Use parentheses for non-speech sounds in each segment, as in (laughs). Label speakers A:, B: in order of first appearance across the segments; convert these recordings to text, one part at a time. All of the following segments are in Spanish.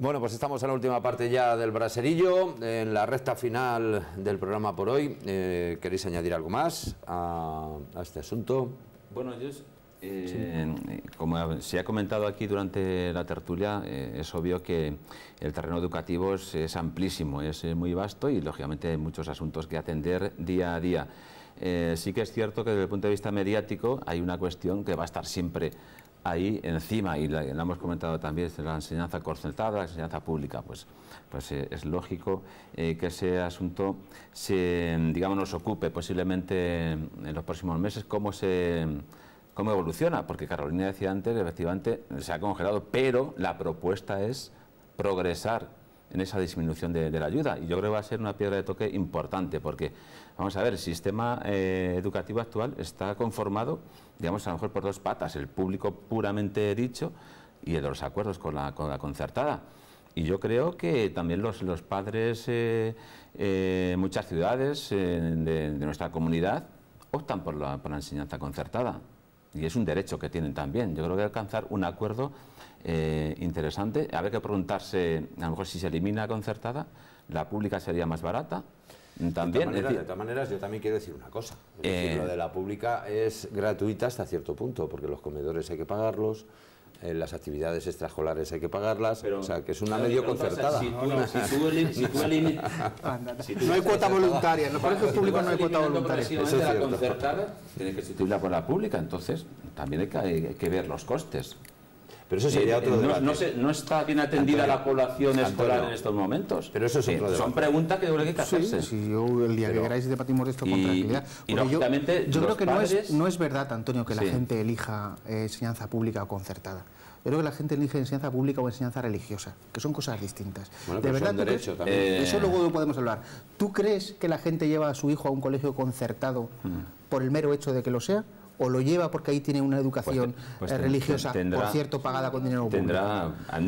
A: Bueno, pues estamos en la última parte ya del braserillo, en la recta final del programa por hoy. Eh, ¿Queréis añadir algo más a, este asunto?
B: Bueno, yo, eh, como se ha comentado aquí durante la tertulia, eh, es obvio que el terreno educativo es, amplísimo, es, muy vasto y lógicamente hay muchos asuntos que atender día a día. sí que es cierto que desde el punto de vista mediático hay una cuestión que va a estar siempre ahí encima, y la, hemos comentado también, la enseñanza concertada, la enseñanza pública, pues, pues eh, es lógico eh, que ese asunto se, digamos, nos ocupe posiblemente en los próximos meses, cómo se cómo evoluciona, porque Carolina decía antes, efectivamente, se ha congelado, pero la propuesta es progresar en esa disminución de, la ayuda. Y yo creo que va a ser una piedra de toque importante, porque, vamos a ver, el sistema eh, educativo actual está conformado, digamos, a lo mejor por dos patas, el público puramente dicho y el de los acuerdos con la, concertada. Y yo creo que también los, padres, eh, eh, muchas ciudades de, nuestra comunidad, optan por la enseñanza concertada. Y es un derecho que tienen también. Yo creo que alcanzar un acuerdo eh, interesante. Habría que preguntarse, a lo mejor si se elimina concertada, la pública sería más barata. También, de, todas maneras,
A: manera, yo también quiero decir una cosa. Eh. lo de la pública es gratuita hasta cierto punto, porque los comedores hay que pagarlos, eh, las actividades extraescolares hay que pagarlas, o sea, que es una medio concertada. No
B: hay cuota voluntaria, no parece público no hay cuota voluntaria. Eso es la concertada, tiene que sustituirla por la pública, entonces también
C: hay que ver los costes. Pero eso sería eh, otro eh, no,
B: no, está bien atendida la población escolar en estos momentos. Pero eso es otro Son preguntas que deberían que Sí, si
C: yo el día que queráis debatimos de esto con tranquilidad. yo, creo que no, es, verdad, Antonio, que la gente elija eh, enseñanza pública o concertada. Yo creo que la gente elige enseñanza pública o enseñanza religiosa, que son cosas distintas. de pues verdad, también. eso luego podemos hablar. ¿Tú crees que la gente lleva a su hijo a un colegio concertado mm. por el mero hecho de que lo sea? o lo lleva porque ahí tiene una pues educación pues eh, religiosa, por cierto, pagada con dinero público.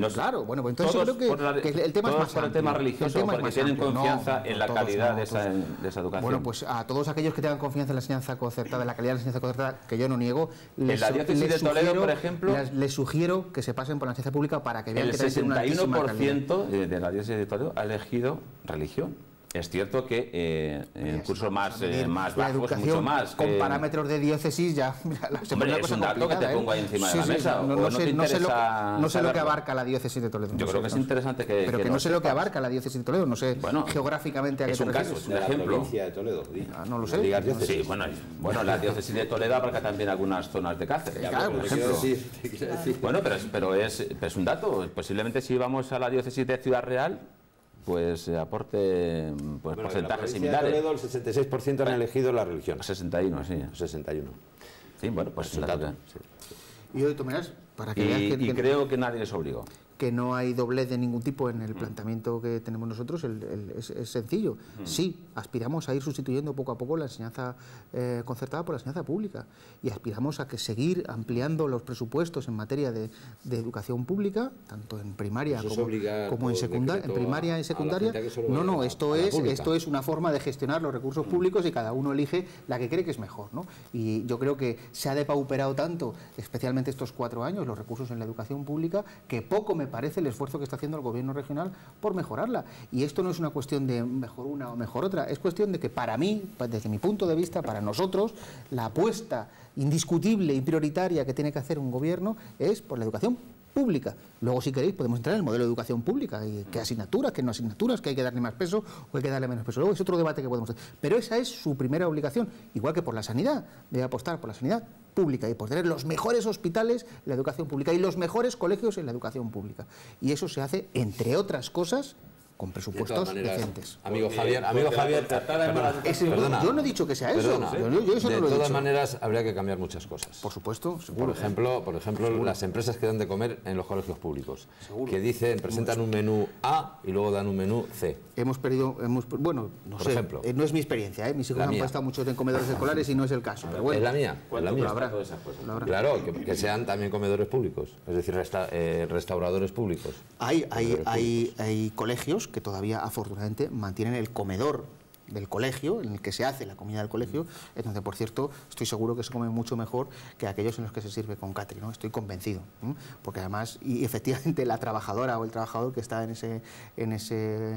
C: Pues claro, bueno, pues entonces yo creo que, el tema es más amplio, el tema religioso, el porque tienen confianza en la calidad de, esa,
B: de, esa, educación. Bueno, pues
C: a todos aquellos que tengan confianza en la enseñanza concertada, en la calidad de la enseñanza concertada, que yo no niego, les, de Toledo, sugiero, por ejemplo, les, sugiero que se pasen por la enseñanza pública para que vean el que 61% una
B: de la diócesis de Toledo ha elegido religión. Es cierto que eh, en pues cursos más, eh, más bajos, mucho más. Con parámetros
C: de diócesis ya. (laughs) hombre, es un dato que te ¿eh? pongo ahí encima de la mesa. No, sé, lo, que abarca la diócesis de Toledo. Yo creo que es interesante que. Pero que, no sé lo que abarca la diócesis de Toledo, no sé bueno, geográficamente a qué es un caso, un ejemplo. La provincia
A: de Toledo.
B: Ah, no lo sé. sí, bueno, la diócesis de Toledo abarca también algunas zonas de Cáceres. Claro, por ejemplo. Bueno, pero es, es un dato. Posiblemente si vamos a la diócesis de Ciudad Real pues eh, aporte mm, pues, bueno, porcentajes similares. De Toledo, el 66% han elegido la religión. 61, sí. 61. Sí, bueno, pues... la
C: Y hoy tomarás para que y, creo
B: que nadie les obligó
C: que no hay doblez de ningún tipo en el planteamiento que tenemos nosotros, es, sencillo. Sí, aspiramos a ir sustituyendo poco a poco la enseñanza eh, concertada por la enseñanza pública y aspiramos a que seguir ampliando los presupuestos en materia de, educación pública, tanto en primaria como, en secundaria, en primaria y secundaria. No, no, esto es esto es una forma de gestionar los recursos públicos y cada uno elige la que cree que es mejor, Y yo creo que se ha depauperado tanto, especialmente estos cuatro años, los recursos en la educación pública, que poco me parece el esfuerzo que está haciendo el gobierno regional por mejorarla. Y esto no es una cuestión de mejor una o mejor otra, es cuestión de que para mí, pues, desde mi punto de vista, para nosotros, la apuesta indiscutible y prioritaria que tiene que hacer un gobierno es por la educación pública. Luego, si queréis, podemos entrar en el modelo de educación pública, y eh, qué asignaturas, qué no asignaturas, que hay que darle más peso o hay que darle menos peso. Luego es otro debate que podemos hacer. Pero esa es su primera obligación, igual que por la sanidad, de apostar por la sanidad pública y por tener los mejores hospitales en la educación pública y los mejores colegios en la educación pública. Y eso se hace, entre otras cosas, con presupuestos decentes. Amigo Javier, amigo Javier, yo no he dicho que sea eso. ¿eh? de todas
A: maneras, habría que cambiar muchas cosas. Por supuesto, seguro. Por ejemplo, por ejemplo las empresas que dan de comer en los colegios públicos, que dicen, presentan un menú A y luego dan un menú C.
C: Hemos perdido, hemos, bueno, no eh, no es mi experiencia, eh. mis hijos han puesto mucho en comedores escolares y no es el caso. es la mía,
A: Claro, que, sean también comedores públicos, es decir, restauradores públicos. Hay,
C: hay, hay, hay colegios que todavía afortunadamente mantienen el comedor del colegio, en el que se hace la comida del colegio, Entonces, por cierto, estoy seguro que se come mucho mejor que aquellos en los que se sirve con catri, Estoy convencido, porque además, y (laughs) efectivamente, la trabajadora o el trabajador que está en ese, en ese,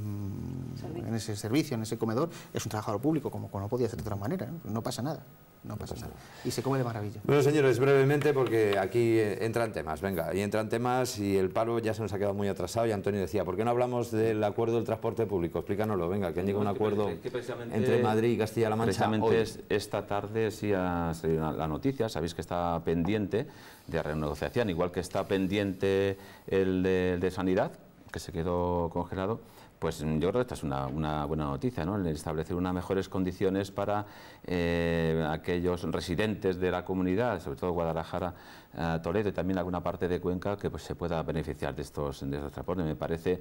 C: mm, en ese servicio, en ese comedor, es un trabajador público, como no podía ser de otra manera, no pasa nada no pasa nada. Y se come de maravilla. Bueno, señores,
A: brevemente, porque aquí eh, entran temas, venga, y entran temas y el paro ya se nos ha quedado muy atrasado y Antonio decía, ¿por qué no hablamos del acuerdo del transporte público? Explícanoslo, venga, que han llegado un acuerdo entre Madrid y Castilla-La Mancha Precisamente
B: esta tarde sí ha salido la noticia, sabéis que está pendiente de renegociación, igual que está pendiente el de Sanidad, que se quedó congelado, pues mm, yo creo que esta es una, buena noticia, ¿no? El establecer unas mejores condiciones para eh, aquellos residentes de la comunidad, sobre todo Guadalajara, eh, Toledo y también alguna parte de Cuenca, que pues, se pueda beneficiar de estos, de estos transportes. Me parece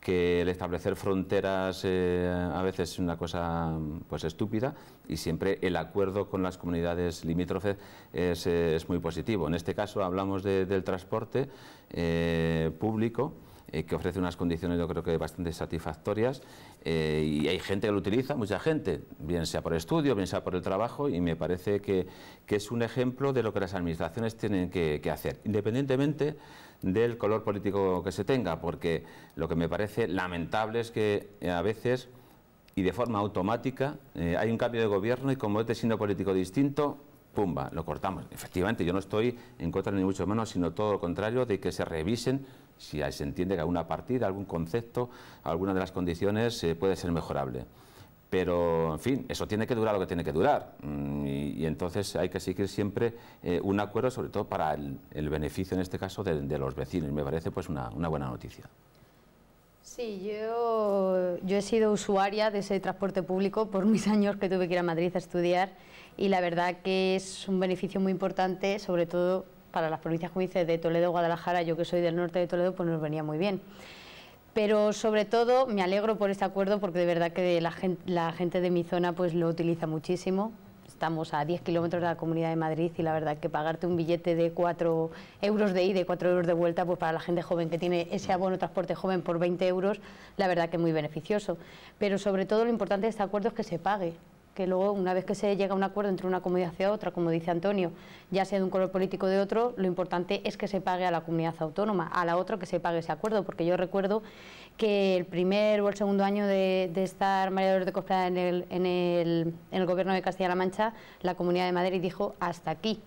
B: que el establecer fronteras eh, a veces es una cosa pues estúpida y siempre el acuerdo con las comunidades limítrofes es, muy positivo. En este caso hablamos del transporte público, eh, que ofrece unas condiciones yo creo que bastante satisfactorias eh, y hay gente que lo utiliza, mucha gente, bien sea por estudio, bien sea por el trabajo y me parece que, es un ejemplo de lo que las administraciones tienen que, hacer, independientemente del color político que se tenga, porque lo que me parece lamentable es que eh, a veces y de forma automática hay un cambio de gobierno y como este signo político distinto, pumba, lo cortamos. Efectivamente, yo no estoy en contra ni mucho menos, sino todo lo contrario de que se revisen si se entiende que alguna partida, algún concepto, alguna de las condiciones eh, puede ser mejorable. Pero, en fin, eso tiene que durar lo que tiene que durar. Mm, y, entonces hay que seguir siempre eh, un acuerdo, sobre todo para el, beneficio, en este caso, de, los vecinos. Me parece pues una, una buena noticia.
D: Sí, yo, yo, he sido usuaria de ese transporte público por mis años que tuve que ir a Madrid a estudiar y la verdad que es un beneficio muy importante, sobre todo para las provincias, como de Toledo, Guadalajara, yo que soy del norte de Toledo, pues nos venía muy bien. Pero sobre todo me alegro por este acuerdo porque de verdad que la gente, la gente de mi zona pues lo utiliza muchísimo. Estamos a 10 kilómetros de la Comunidad de Madrid y la verdad que pagarte un billete de 4 euros de ida y 4 euros de vuelta, pues para la gente joven que tiene ese abono transporte joven por 20 euros, la verdad que es muy beneficioso. Pero sobre todo lo importante de este acuerdo es que se pague, que luego una vez que se llega a un acuerdo entre una comunidad y otra, como dice Antonio, ya sea de un color político o de otro, lo importante es que se pague a la comunidad autónoma, a la otra que se pague ese acuerdo, porque yo recuerdo que el primer o el segundo año de, estar María de Costa en el, en, el, en el gobierno de Castilla-La Mancha, la Comunidad de Madrid dijo hasta aquí,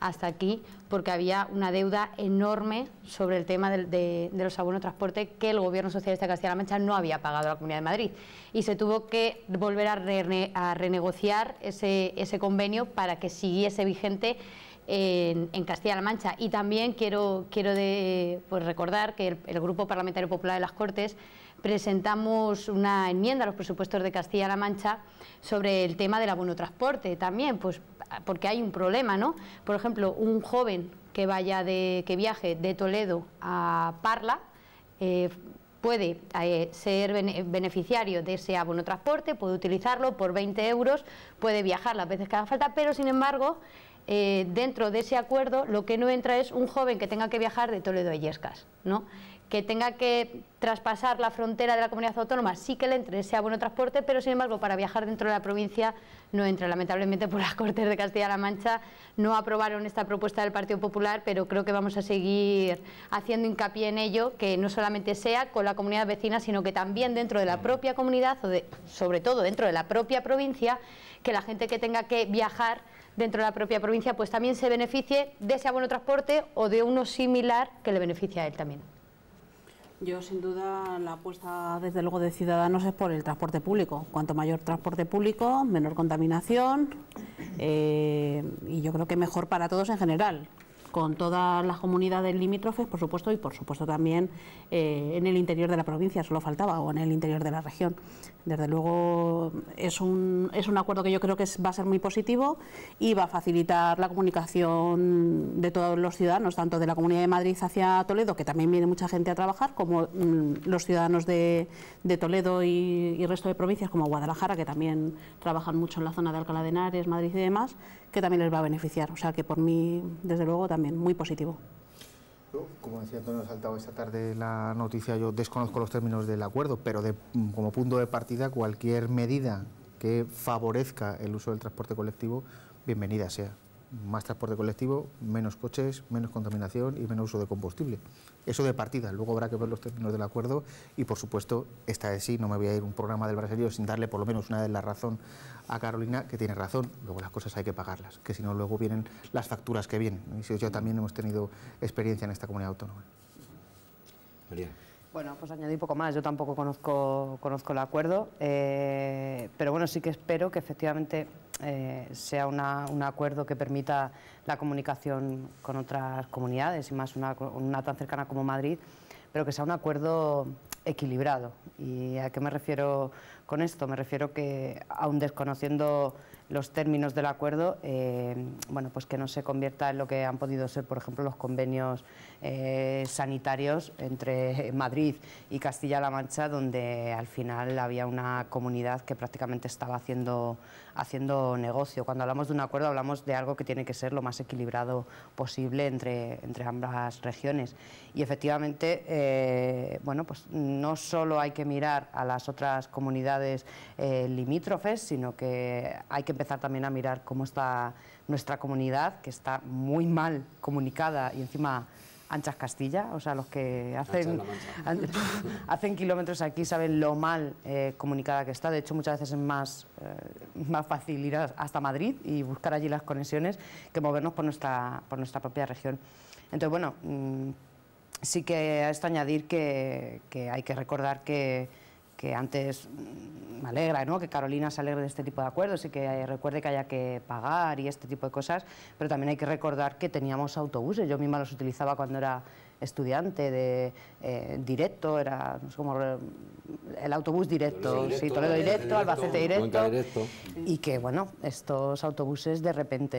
D: hasta aquí porque había una deuda enorme sobre el tema de, los abonos de transporte que el gobierno socialista de Castilla-La Mancha no había pagado a la Comunidad de Madrid y se tuvo que volver a, renegociar ese, convenio para que siguiese vigente en, Castilla-La Mancha. Y también quiero, quiero pues recordar que el, Grupo Parlamentario Popular de las Cortes presentamos una enmienda a los presupuestos de Castilla-La Mancha sobre el tema del abono transporte también, pues porque hay un problema, ¿no? Por ejemplo, un joven que vaya de, que viaje de Toledo a Parla, eh, puede eh, ser beneficiario de ese abono transporte, puede utilizarlo por 20 euros, puede viajar las veces que haga falta, pero sin embargo eh, dentro de ese acuerdo lo que no entra es un joven que tenga que viajar de Toledo a Illescas, que tenga que traspasar la frontera de la comunidad autónoma, sí que le entre sea bueno transporte, pero sin embargo para viajar dentro de la provincia no entra. Lamentablemente por las (laughs) Cortes de Castilla-La Mancha no aprobaron esta propuesta del Partido Popular, pero creo que vamos a seguir haciendo hincapié en ello, que no solamente sea con la comunidad vecina, sino que también dentro de la propia comunidad, o sobre todo dentro de la propia provincia, que la gente que tenga que viajar dentro de la propia provincia, pues también se beneficie de ese abono transporte o de uno similar que le beneficie a él también.
E: Yo, sin duda, la apuesta desde luego de Ciudadanos es por el transporte público. Cuanto mayor transporte público, menor contaminación eh, y yo creo que mejor para todos en general con todas las comunidades limítrofes, por supuesto, y por supuesto también eh, en el interior de la provincia, solo faltaba, o en el interior de la región. Desde luego es un, es un acuerdo que yo creo que va a ser muy positivo y va a facilitar la comunicación de todos los ciudadanos, tanto de la Comunidad de Madrid hacia Toledo, que también viene mucha gente a trabajar, como mm, los ciudadanos de, Toledo y, y, resto de provincias, como Guadalajara, que también trabajan mucho en la zona de Alcalá de Henares, Madrid y demás, que también les va a beneficiar. O sea que por mí, desde luego, también
C: muy positivo. Como decía Antonio Saltado esta tarde la noticia, yo desconozco los términos del acuerdo, pero mm, como punto de partida cualquier medida que favorezca el uso del transporte colectivo, bienvenida sea. Más transporte colectivo, menos coches, menos contaminación y menos uso de combustible. Eso de partida, luego habrá que ver los términos del acuerdo y por supuesto, esta vez sí, no me voy a ir un programa del brasileño sin darle por lo menos una de las razón a Carolina, que tiene razón, luego las cosas hay que pagarlas, que si no luego vienen las facturas que vienen. Y yo también hemos tenido experiencia en esta comunidad autónoma.
F: Bueno, pues añadí poco más. Yo tampoco conozco, conozco el acuerdo, eh, pero bueno, sí que espero que efectivamente eh, sea un acuerdo que permita la comunicación con otras comunidades y más una, una tan cercana como Madrid, pero que sea un acuerdo equilibrado. ¿Y a qué me refiero con esto? Me refiero que, aun desconociendo los términos del acuerdo, eh, bueno, pues que no se convierta en lo que han podido ser, por ejemplo, los convenios eh, sanitarios entre (laughs) Madrid y Castilla-La Mancha, donde al final había una comunidad que prácticamente estaba haciendo, haciendo negocio. Cuando hablamos de un acuerdo hablamos de algo que tiene que ser lo más equilibrado posible entre, entre ambas regiones. Y efectivamente, eh, bueno, pues no solo hay que mirar a las otras comunidades limítrofes, sino que hay que empezar también a mirar cómo está nuestra comunidad, que está muy mal comunicada y encima anchas Castilla, o sea, los que hacen, (laughs) hacen kilómetros aquí saben lo mal eh, comunicada que está. De hecho, muchas veces es más, eh, más fácil ir hasta Madrid y buscar allí las conexiones que movernos por nuestra, por nuestra propia región. Entonces, bueno, mm, sí que a esto añadir que hay que recordar que que antes mm, me alegra ¿no? que Carolina se alegre de este tipo de acuerdos y que eh, recuerde que haya que pagar y este tipo de cosas, pero también hay que recordar que teníamos autobuses, yo misma los utilizaba cuando era estudiante de eh, directo, era como el autobús directo, Toledo directo, Albacete directo, y que bueno, estos autobuses de repente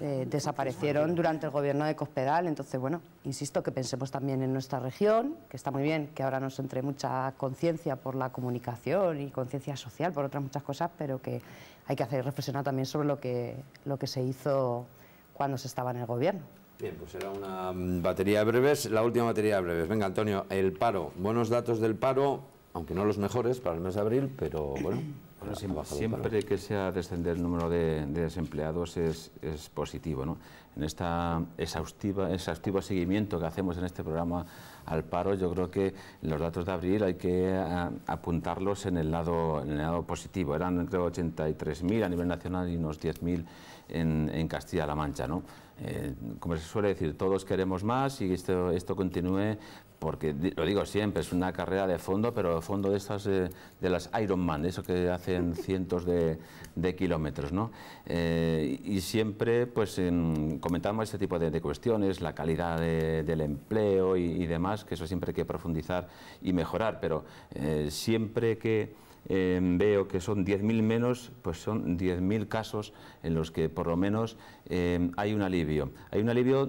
F: eh, desaparecieron durante el gobierno de Cospedal, entonces bueno, insisto que pensemos también en nuestra región, que está muy bien que ahora nos entre mucha conciencia por la comunicación y conciencia social por otras muchas cosas, pero que hay que hacer reflexionar también sobre lo que, lo que se hizo cuando se estaba en el gobierno.
A: Bien, pues era una mm, batería de breves, la última batería de breves. Venga, Antonio, el paro. Buenos datos del paro, aunque no los mejores para el mes de abril, pero bueno. (clears throat) siempre, que sea
B: descender el número de, desempleados es, positivo. ¿no? En este exhaustiva, exhaustivo seguimiento que hacemos en este programa al paro, yo creo que los datos de abril hay que ah, apuntarlos en el, lado, en el lado positivo. Eran creo 83.000 a nivel nacional y unos 10.000 en, en Castilla-La Mancha. ¿no? Eh, como se suele decir, todos queremos más y esto, esto continúe, porque lo digo siempre, es una carrera de fondo, pero de fondo de estas, eh, de las Ironman, eso que hacen (laughs) cientos de, kilómetros, ¿no? Eh, y siempre, pues, comentamos este tipo de, cuestiones, la calidad del empleo y, demás, que eso siempre hay que profundizar y mejorar, pero siempre que Em, veo que son 10.000 menos, pues son 10.000 casos en los que por lo menos em, hay un alivio. Hay un alivio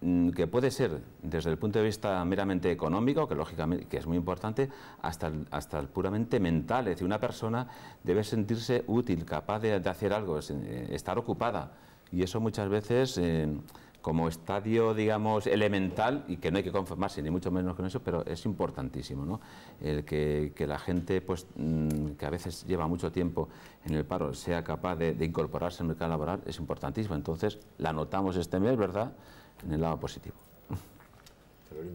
B: mm, mm, que puede ser desde el punto de vista meramente económico, que lógicamente es muy importante, hasta el, hasta el puramente mental. Es decir, una persona debe sentirse útil, capaz de, hacer algo, eh, estar ocupada. Y eso muchas veces em, como estadio, digamos, elemental, y que no hay que conformarse ni mucho menos con eso, pero es importantísimo, ¿no? El que, la gente, pues, mm, que a veces lleva mucho tiempo en el paro, sea capaz de, de incorporarse al mercado laboral, es importantísimo. Entonces, la notamos este mes, ¿verdad?, en el lado positivo.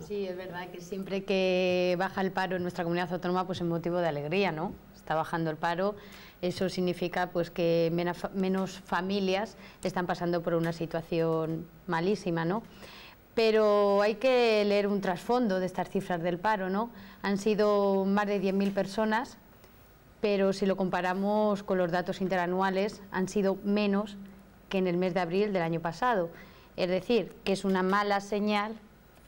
D: Sí, es verdad que siempre que baja el paro en nuestra comunidad autónoma, pues es motivo de alegría, ¿no? Está bajando el paro eso significa pues, que menos familias están pasando por una situación malísima. ¿no? pero hay que leer un trasfondo de estas cifras del paro, ¿no? Han sido más de 10.000 personas, pero si lo comparamos con los datos interanuales, han sido menos que en el mes de abril del año pasado. Es decir, que es una mala señal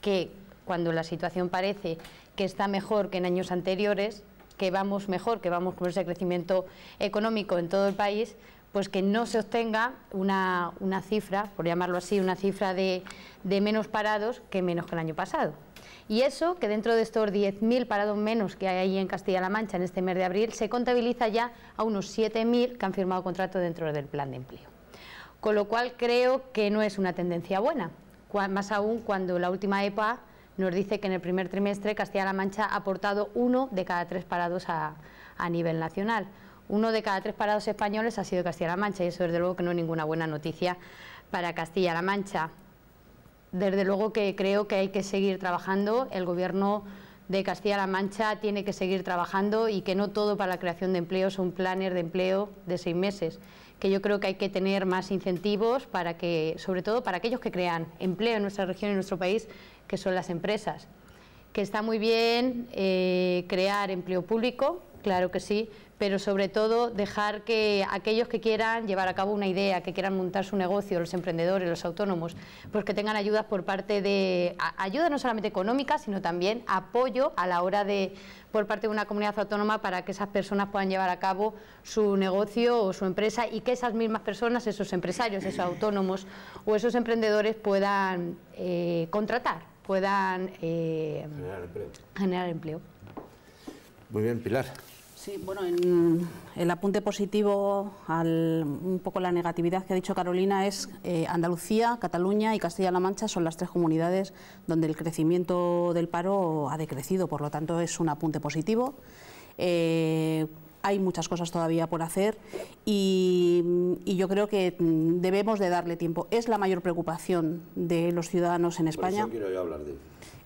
D: que cuando la situación parece que está mejor que en años anteriores, que vamos mejor, que vamos con ese crecimiento económico en todo el país, pues que no se obtenga una, cifra, por llamarlo así, una cifra de, de, menos parados que menos que el año pasado. Y eso, que dentro de estos 10.000 parados menos que hay ahí en Castilla-La Mancha en este mes de abril, se contabiliza ya a unos 7.000 que han firmado contrato dentro del plan de empleo. Con lo cual creo que no es una tendencia buena, más aún cuando la última EPA nos dice que en el primer trimestre Castilla-La Mancha ha aportado uno de cada tres parados a, nivel nacional. Uno de cada tres parados españoles ha sido Castilla-La Mancha y eso desde luego que no es ninguna buena noticia para Castilla-La Mancha. Desde luego que creo que hay que seguir trabajando, el Gobierno de Castilla-La Mancha tiene que seguir trabajando y que no todo para la creación de empleo un planes de empleo de seis meses, que yo creo que hay que tener más incentivos para que, sobre todo para aquellos que crean empleo en nuestra región y en nuestro país, que son las empresas. Que está muy bien eh, crear empleo público, claro que sí, pero sobre todo dejar que aquellos que quieran llevar a cabo una idea, que quieran montar su negocio, los emprendedores, los autónomos, pues que tengan ayudas por parte de, ayuda no solamente económica, sino también apoyo a la hora de, por parte de una comunidad autónoma para que esas personas puedan llevar a cabo su negocio o su empresa y que esas mismas personas, esos empresarios, esos autónomos o esos emprendedores puedan eh, contratar puedan eh, generar, empleo.
A: Muy bien, Pilar.
E: Sí, bueno, el apunte positivo al un poco la negatividad que ha dicho Carolina es eh, Andalucía, Cataluña y Castilla-La Mancha son las tres comunidades donde el crecimiento del paro ha decrecido, por lo tanto es un apunte positivo. Eh, hay muchas cosas todavía por hacer y, yo creo que debemos de darle tiempo. Es la mayor preocupación de los ciudadanos en España.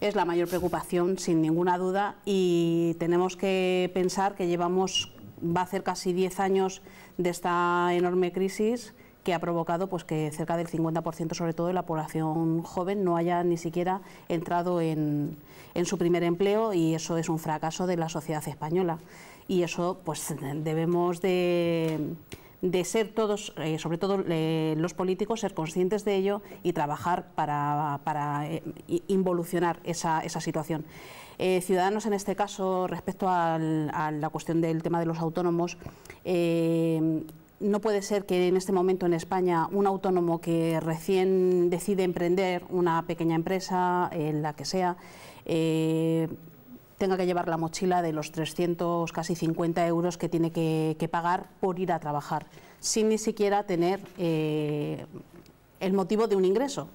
E: es la mayor preocupación, sin ninguna duda, y tenemos que pensar que llevamos, va a hacer casi 10 años de esta enorme crisis que ha provocado pues, que cerca del 50%, sobre todo de la población joven, no haya ni siquiera entrado en, en su primer empleo y eso es un fracaso de la sociedad española y eso pues debemos de, ser todos, eh, sobre todo eh, los políticos, ser conscientes de ello y trabajar para, eh, involucionar esa, situación. Ciudadanos, en este caso, respecto a la cuestión del tema de los autónomos, no puede ser que en este momento en España un autónomo que recién decide emprender una pequeña empresa, en la que sea, tenga que llevar la mochila de los 300, casi 50 euros que tiene que, pagar por ir a trabajar, sin ni siquiera tener eh, el motivo de un ingreso.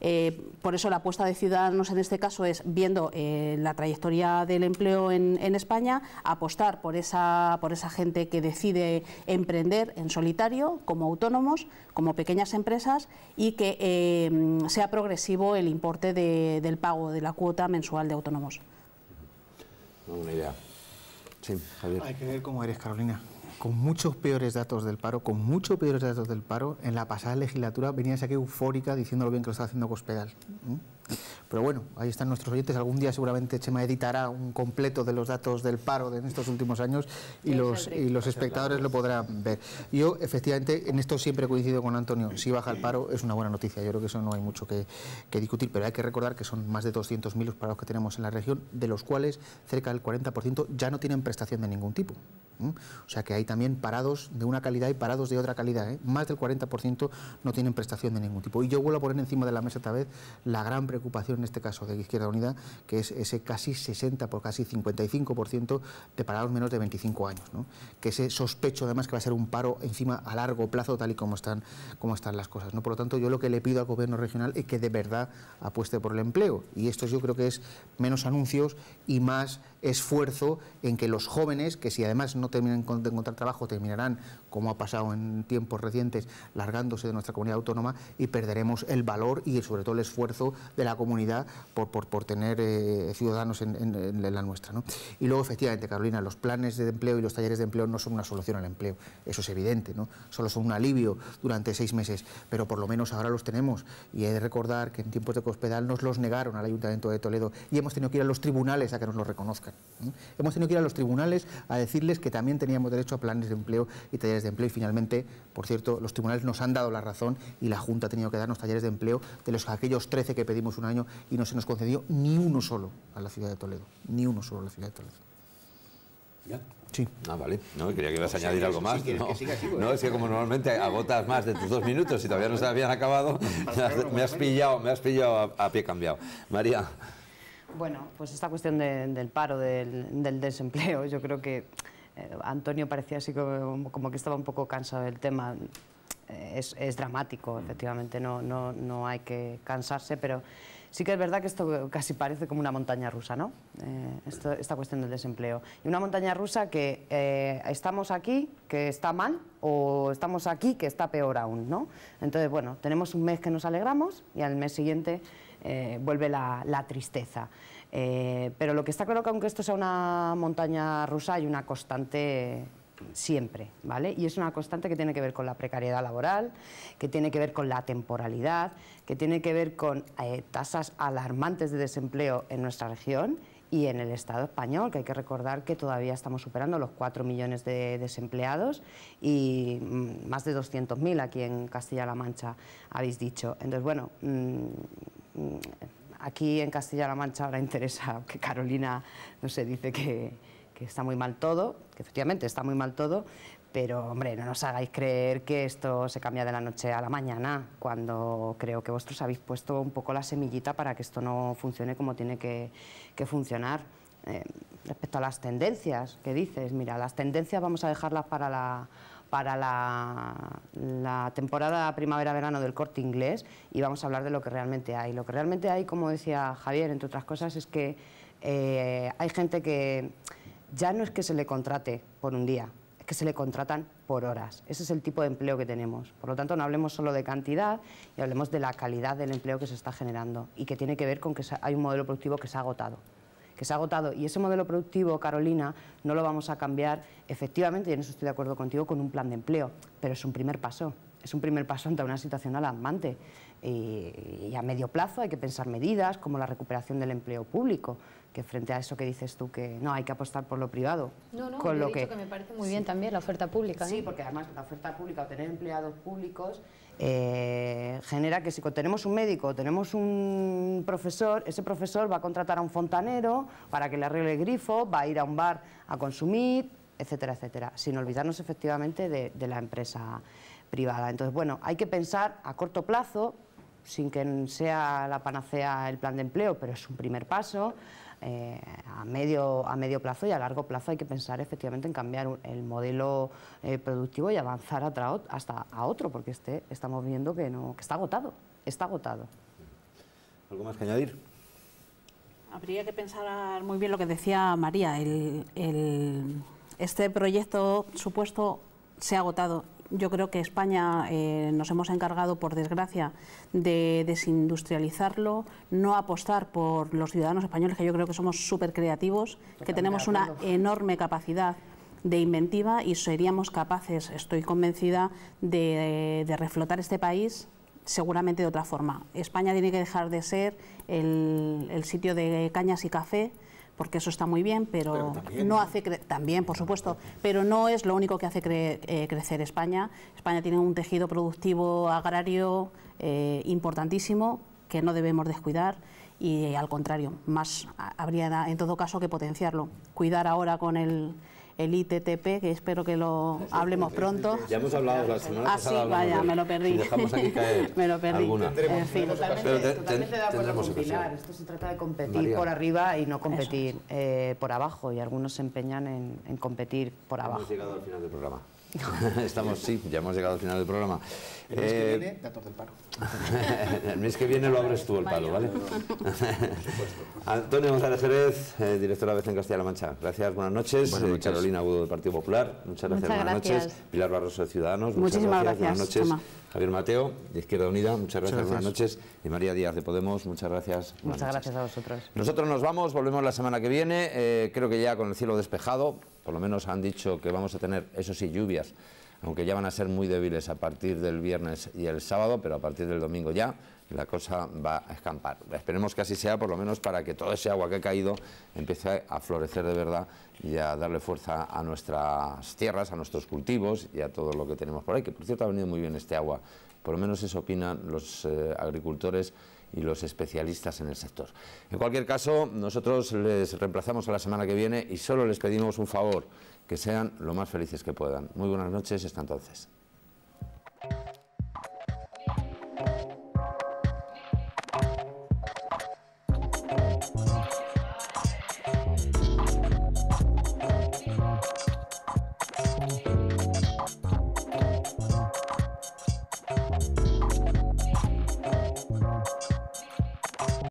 E: Eh, por eso la apuesta de Ciudadanos en este caso es, viendo eh, la trayectoria del empleo en, España, apostar por esa, por esa gente que decide emprender en solitario, como autónomos, como pequeñas empresas, y que sea progresivo el importe del pago de la cuota mensual de autónomos
C: una idea. Sí, Javier. Hay que ver cómo eres, Carolina. Con muchos peores datos del paro, con muchos peores datos del paro, en la pasada legislatura venías aquí eufórica diciendo lo bien que lo está haciendo Cospedal. Pero bueno, ahí están nuestros oyentes. Algún día seguramente Chema editará un completo de los datos del paro en estos últimos años y los, los espectadores lo podrán ver. Yo, efectivamente, en esto siempre coincido con Antonio. Si baja el paro es una buena noticia. Yo creo que eso no hay mucho que, discutir, pero hay que recordar que son más de 200.000 los parados que tenemos en la región, de los cuales cerca del 40% ya no tienen prestación de ningún tipo. O sea que hay también parados de una calidad y parados de otra calidad. ¿eh? Más del 40% no tienen prestación de ningún tipo. Y yo vuelvo a poner encima de la mesa otra vez la gran preocupación en este caso de Izquierda Unida, que es ese casi 60 por casi 55% de parados menos de 25 años, que ese sospecho además que va a ser un paro encima a largo plazo tal y como están, como están las cosas. ¿no? Por lo tanto, yo lo que le pido al gobierno regional es que de verdad apueste por el empleo y esto yo creo que es menos anuncios y más esfuerzo en que los jóvenes, que si además no terminan de encontrar trabajo, terminarán, como ha pasado en tiempos recientes, largándose de nuestra comunidad autónoma y perderemos el valor y sobre todo el esfuerzo de la comunidad por, por, por tener eh, ciudadanos en, la nuestra. Y luego, efectivamente, Carolina, los planes de empleo y los talleres de empleo no son una solución al empleo, eso es evidente, ¿no? solo son un alivio durante seis meses, pero por lo menos ahora los tenemos. Y he de recordar que en tiempos de Cospedal nos los negaron al Ayuntamiento de Toledo y hemos tenido que ir a los tribunales a que nos los reconozcan. Hemos tenido que ir a los tribunales a decirles que también teníamos derecho a planes de empleo y talleres de empleo y finalmente, por cierto, los tribunales nos han dado la razón y la Junta ha tenido que darnos talleres de empleo de los aquellos 13 que pedimos un año y no se nos concedió ni uno solo a la ciudad de Toledo, ni uno solo a la ciudad de Toledo.
A: Sí. Ah, vale. No, quería que ibas a añadir algo más. no, no, es que como normalmente agotas más de tus dos minutos y todavía no se habían acabado, (laughs) me has pillado, me has pillado a pie cambiado. María.
F: Bueno, pues esta cuestión del paro, del, desempleo, yo creo que eh, Antonio parecía así como, que estaba un poco cansado del tema. Eh, es, dramático, mm. efectivamente, no, no, no, hay que cansarse, pero sí que es verdad que esto casi parece como una montaña rusa, ¿no? Eh, esta cuestión del desempleo. Y una montaña rusa que estamos aquí, que está mal, o estamos aquí, que está peor aún, ¿no? Entonces, bueno, tenemos un mes que nos alegramos y al mes siguiente eh, vuelve la, tristeza. Eh, pero lo que está claro que aunque esto sea una montaña rusa hay una constante siempre, ¿vale? Y es una constante que tiene que ver con la precariedad laboral, que tiene que ver con la temporalidad, que tiene que ver con eh, tasas alarmantes de desempleo en nuestra región y en el Estado español, que hay que recordar que todavía estamos superando los 4 millones de desempleados y mm, más de 200.000 aquí en Castilla-La Mancha, habéis dicho. Entonces, bueno... Mm, Mm, aquí en Castilla-La Mancha ahora interesa que Carolina, no sé, dice que, está muy mal todo, que efectivamente está muy mal todo, pero hombre, no nos hagáis creer que esto se cambia de la noche a la mañana, cuando creo que vosotros habéis puesto un poco la semillita para que esto no funcione como tiene que, funcionar. Eh, respecto a las tendencias, ¿qué dices, mira, las tendencias vamos a dejarlas para la para la, temporada primavera-verano del corte inglés y vamos a hablar de lo que realmente hay. Lo que realmente hay, como decía Javier, entre otras cosas, es que eh, hay gente que ya no es que se le contrate por un día, es que se le contratan por horas. Ese es el tipo de empleo que tenemos. Por lo tanto, no hablemos solo de cantidad y hablemos de la calidad del empleo que se está generando y que tiene que ver con que hay un modelo productivo que se ha agotado que se ha agotado. Y ese modelo productivo, Carolina, no lo vamos a cambiar, efectivamente, y en eso estoy de acuerdo contigo, con un plan de empleo, pero es un primer paso. Es un primer paso ante una situación alarmante y, y a medio plazo hay que pensar medidas como la recuperación del empleo público, que frente a eso que dices tú que no hay que apostar por lo privado. No, no, con lo que... me parece muy bien también la oferta pública. Sí, ¿eh? porque además la oferta pública o tener empleados públicos eh, genera que si tenemos un médico, tenemos un profesor, ese profesor va a contratar a un fontanero para que le arregle el grifo, va a ir a un bar a consumir, etcétera, etcétera, sin olvidarnos efectivamente de la empresa privada. Entonces, bueno, hay que pensar a corto plazo, sin que sea la panacea el plan de empleo, pero es un primer paso. Eh, a, medio, a medio plazo y a largo plazo hay que pensar efectivamente en cambiar el modelo eh, productivo y avanzar hasta a otro, porque este estamos viendo que, no, que está agotado, está agotado.
A: ¿Algo más que añadir?
E: Habría que pensar muy bien lo que decía María, el, este proyecto supuesto se ha agotado yo creo que España eh, nos hemos encargado, por desgracia, de desindustrializarlo, no apostar por los ciudadanos españoles, que yo creo que somos súper creativos, que tenemos una enorme capacidad de inventiva y seríamos capaces, estoy convencida, de, reflotar este país seguramente de otra forma. España tiene que dejar de ser el sitio de cañas y café porque eso está muy bien, pero, no hace también, por supuesto, pero no es lo único que hace eh, crecer España. España tiene un tejido productivo agrario eh, importantísimo que no debemos descuidar y al contrario, más habría en todo caso que potenciarlo. Cuidar ahora con el el ITTP, que espero que lo hablemos pronto. Ya hemos hablado la semana ah, pasada. Ah, sí, vaya, me lo perdí. dejamos aquí caer (laughs) me lo perdí. Alguna. En fin, totalmente, de acuerdo con Esto
F: se trata de competir por arriba y no competir eh, por abajo. Y algunos se empeñan en, en competir por abajo. Hemos llegado al final
C: del
A: programa. (laughs) Estamos, sí, ya hemos llegado al final del programa. El mes que eh, viene, datos
C: del palo (laughs) el mes que viene lo abres tú el palo, ¿vale?
A: (laughs) Antonio González Jerez, eh, directora de en Castilla-La Mancha. Gracias, buenas eh, noches. Carolina Agudo del Partido Popular, muchas gracias, buenas noches. Pilar Barroso de Ciudadanos, Muchísimas gracias, buenas noches. Javier Mateo, de Izquierda Unida, muchas gracias, buenas noches. Y María Díaz de Podemos, muchas gracias. Muchas
F: gracias a vosotros.
A: Nosotros nos vamos, volvemos la semana que viene, eh, creo que ya con el cielo despejado, por lo menos han dicho que vamos a tener, eso sí, lluvias, aunque ya van a ser muy débiles a partir del viernes y el sábado, pero a partir del domingo ya la cosa va a escampar. Esperemos que así sea, por lo menos para que todo ese agua que ha caído empiece a florecer de verdad y a darle fuerza a nuestras tierras, a nuestros cultivos y a todo lo que tenemos por ahí, que por cierto ha venido muy bien este agua. Por lo menos eso opinan los eh, agricultores y los especialistas en el sector. En cualquier caso, nosotros les reemplazamos a la semana que viene y solo les pedimos un favor, que sean lo más felices que puedan. Muy buenas noches, hasta entonces.